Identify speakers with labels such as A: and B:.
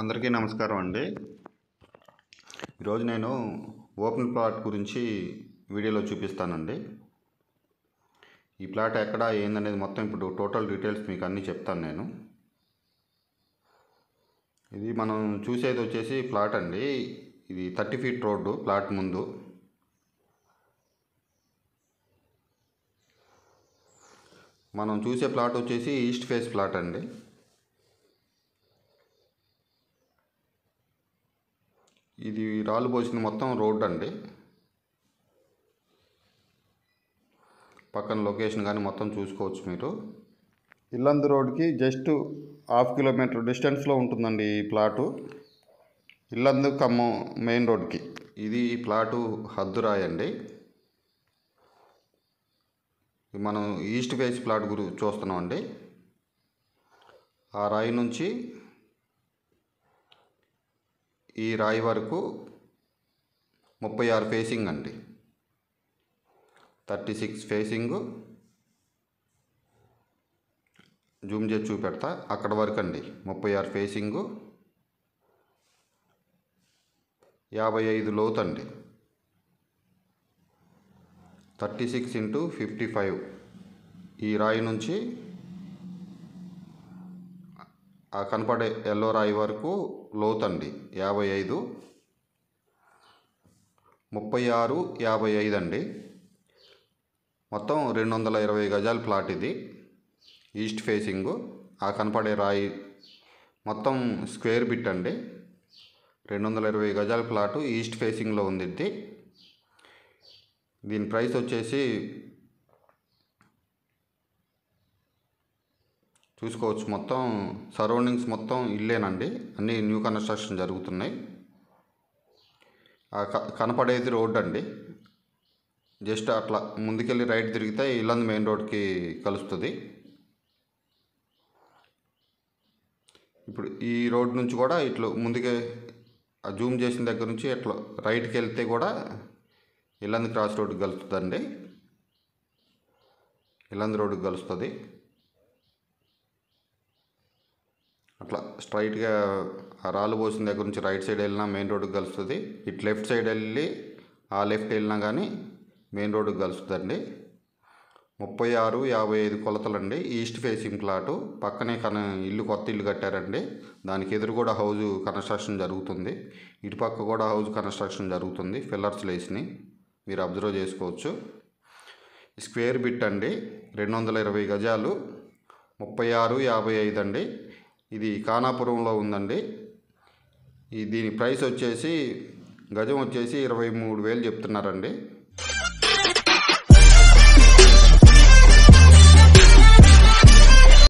A: అందరికీ నమస్కారం అండి ఈరోజు నేను ఓపెన్ ప్లాట్ గురించి వీడియోలో చూపిస్తానండి ఈ ప్లాట్ ఎక్కడ ఏందనేది మొత్తం ఇప్పుడు టోటల్ డీటెయిల్స్ మీకు అన్నీ చెప్తాను నేను ఇది మనం చూసేది వచ్చేసి ప్లాట్ అండి ఇది థర్టీ ఫీట్ రోడ్డు ప్లాట్ ముందు మనం చూసే ప్లాట్ వచ్చేసి ఈస్ట్ ఫేస్ ప్లాట్ అండి ఇది రాళ్ళు పోసిన మొత్తం రోడ్ అండి పక్కన లొకేషన్ కానీ మొత్తం చూసుకోవచ్చు మీరు ఇల్లందు రోడ్కి జస్ట్ హాఫ్ కిలోమీటర్ డిస్టెన్స్లో ఉంటుందండి ఈ ప్లాటు ఇల్లందు ఖమ్మం మెయిన్ రోడ్కి ఇది ఈ ప్లాటు హద్దురాయ్ అండి మనం ఈస్ట్ ఫేస్ ప్లాట్ గురి చూస్తున్నాం అండి ఆ రాయి నుంచి ఈ రాయి వరకు ముప్పై ఆరు ఫేసింగ్ అండి థర్టీ సిక్స్ ఫేసింగ్ జూమ్ చేసి చూపెడతా అక్కడ వరకు అండి ముప్పై ఆరు ఫేసింగు యాభై ఐదు లోతండి thirty six into fifty five ఈ రాయి నుంచి ఆ కనపడే ఎల్లో రాయి వరకు లోతండి యాభై ఐదు ముప్పై ఆరు యాభై ఐదు అండి మొత్తం రెండు వందల ఇరవై గజాల ప్లాట్ ఇది ఈస్ట్ ఫేసింగ్ ఆ కనపడే రాయి మొత్తం స్క్వేర్ బిట్ అండి రెండు వందల ఇరవై గజాల ప్లాటు ఈస్ట్ ఫేసింగ్లో ఉంది దీని ప్రైస్ వచ్చేసి చూసుకోవచ్చు మొత్తం సరౌండింగ్స్ మొత్తం ఇల్లేనండి అన్నీ న్యూ కన్స్ట్రక్షన్ జరుగుతున్నాయి కనపడేది రోడ్ అండి జస్ట్ అట్లా ముందుకెళ్ళి రైట్ తిరిగితే ఇల్లందు మెయిన్ రోడ్కి కలుస్తుంది ఇప్పుడు ఈ రోడ్ నుంచి కూడా ఇట్లు ముందుకే జూమ్ చేసిన దగ్గర నుంచి ఇట్లా రైట్కి వెళ్తే కూడా ఇల్లందు క్రాస్ రోడ్కి అండి ఇల్లందు రోడ్కి కలుస్తుంది అట్లా స్ట్రైట్గా ఆ రాళ్ళు పోసిన దగ్గర నుంచి రైట్ సైడ్ వెళ్ళినా మెయిన్ రోడ్డుకి కలుస్తుంది ఇటు లెఫ్ట్ సైడ్ వెళ్ళి ఆ లెఫ్ట్ వెళ్ళినా కానీ మెయిన్ రోడ్డుకి కలుస్తుందండి ముప్పై ఆరు యాభై ఐదు కొలతలండి ఈస్ట్ ఫేసింగ్ ప్లాటు పక్కనే కన ఇల్లు కొత్త ఇల్లు కట్టారండి దానికి ఎదురు కూడా హౌజ్ కన్స్ట్రక్షన్ జరుగుతుంది ఇటు పక్క కూడా హౌజ్ కన్స్ట్రక్షన్ జరుగుతుంది ఫిల్లర్స్ లేసిని మీరు అబ్జర్వ్ చేసుకోవచ్చు స్క్వేర్ బిట్ అండి రెండు వందల ఇరవై గజాలు ముప్పై ఆరు యాభై ఐదు అండి ఇది ఖానాపురంలో ఉందండి ఈ దీని ప్రైస్ వచ్చేసి గజం వచ్చేసి ఇరవై మూడు వేలు చెప్తున్నారండి